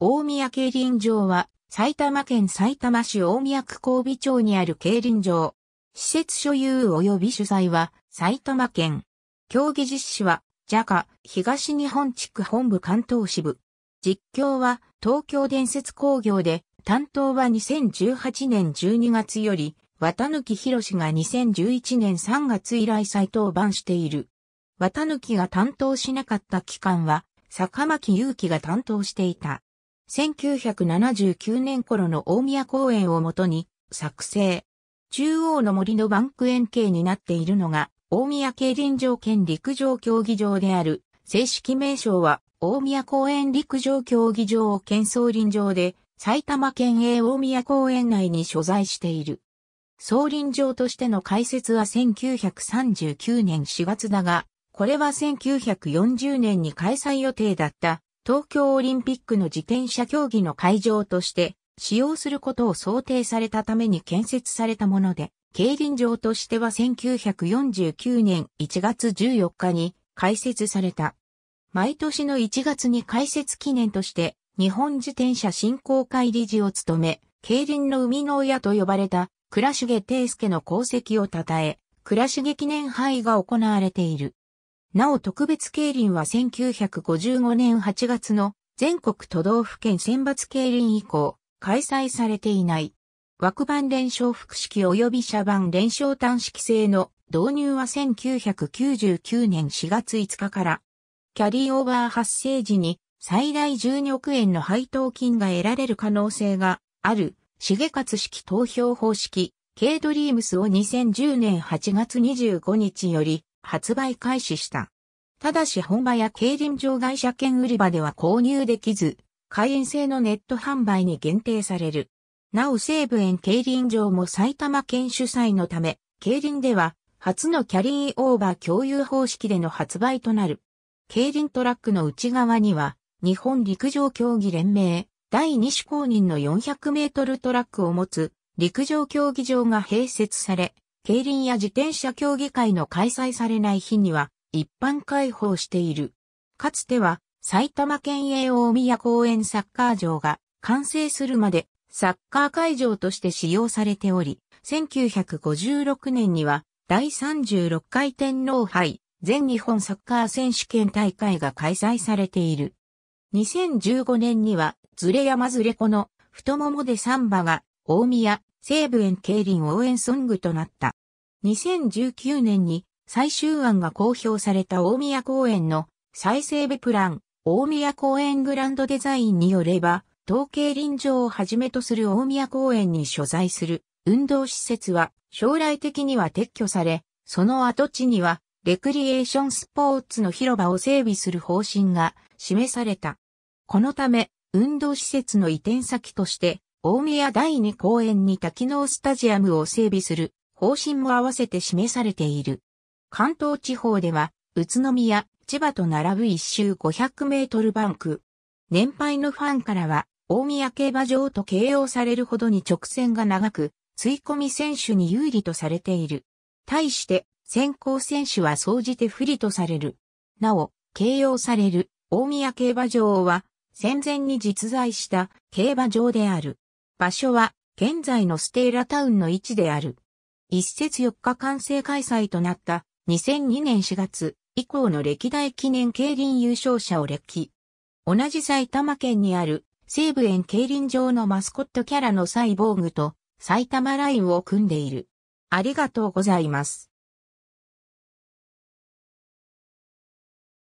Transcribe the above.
大宮競輪場は埼玉県埼玉市大宮区神尾町にある競輪場。施設所有及び主催は埼玉県。競技実施は JACA 東日本地区本部関東支部。実況は東京伝説工業で担当は2018年12月より綿貫博が2011年3月以来再登板している。綿貫が担当しなかった期間は坂巻祐樹が担当していた。1979年頃の大宮公園をもとに作成。中央の森のバンク円形になっているのが大宮競輪場兼陸上競技場である。正式名称は大宮公園陸上競技場兼総林場で埼玉県営大宮公園内に所在している。総林場としての開設は1939年4月だが、これは1940年に開催予定だった東京オリンピックの自転車競技の会場として使用することを想定されたために建設されたもので、競輪場としては1949年1月14日に開設された。毎年の1月に開設記念として日本自転車振興会理事を務め、競輪の生みの親と呼ばれた倉重定介の功績を称え、倉重記念杯が行われている。なお特別競輪は1955年8月の全国都道府県選抜競輪以降、開催されていない。枠番連勝複式及び車番連勝短式制の導入は1999年4月5日から、キャリーオーバー発生時に最大12億円の配当金が得られる可能性がある、重勝式投票方式、K ドリームスを2010年8月25日より発売開始した。ただし本場や競輪場外車券売り場では購入できず、会員制のネット販売に限定される。なお西武園競輪場も埼玉県主催のため、競輪では初のキャリーオーバー共有方式での発売となる。競輪トラックの内側には、日本陸上競技連盟第2種公認の400メートルトラックを持つ陸上競技場が併設され、競輪や自転車競技会の開催されない日には一般開放している。かつては埼玉県営大宮公園サッカー場が完成するまでサッカー会場として使用されており、1956年には第36回天皇杯全日本サッカー選手権大会が開催されている。2015年にはズレ山ズレ子の太ももでサンバが大宮西武園競輪応援ソングとなった。2019年に最終案が公表された大宮公園の再生部プラン、大宮公園グランドデザインによれば、東京輪場をはじめとする大宮公園に所在する運動施設は将来的には撤去され、その跡地にはレクリエーションスポーツの広場を整備する方針が示された。このため、運動施設の移転先として、大宮第二公園に多機能スタジアムを整備する方針も合わせて示されている。関東地方では、宇都宮、千葉と並ぶ一周500メートルバンク。年配のファンからは、大宮競馬場と形容されるほどに直線が長く、追い込み選手に有利とされている。対して、先行選手は総じて不利とされる。なお、形容される大宮競馬場は、戦前に実在した競馬場である。場所は、現在のステーラタウンの位置である。一節4日完成開催となった2002年4月以降の歴代記念競輪優勝者を歴。同じ埼玉県にある西武園競輪場のマスコットキャラのサイボーグと埼玉ラインを組んでいる。ありがとうございます。